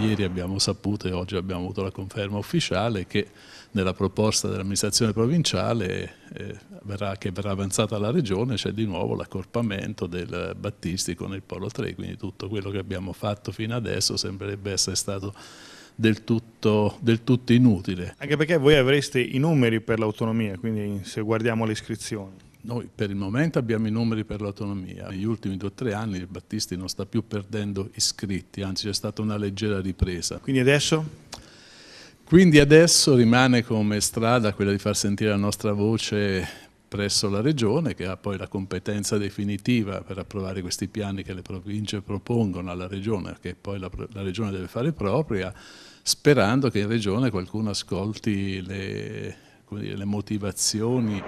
Ieri abbiamo saputo e oggi abbiamo avuto la conferma ufficiale che nella proposta dell'amministrazione provinciale eh, verrà, che verrà avanzata alla regione c'è di nuovo l'accorpamento del Battisti con il Polo 3, quindi tutto quello che abbiamo fatto fino adesso sembrerebbe essere stato del tutto, del tutto inutile. Anche perché voi avreste i numeri per l'autonomia, quindi se guardiamo le iscrizioni. Noi per il momento abbiamo i numeri per l'autonomia. Negli ultimi due o tre anni il Battisti non sta più perdendo iscritti, anzi c'è stata una leggera ripresa. Quindi adesso? Quindi adesso rimane come strada quella di far sentire la nostra voce presso la Regione, che ha poi la competenza definitiva per approvare questi piani che le province propongono alla Regione, che poi la, la Regione deve fare propria, sperando che in Regione qualcuno ascolti le, dire, le motivazioni.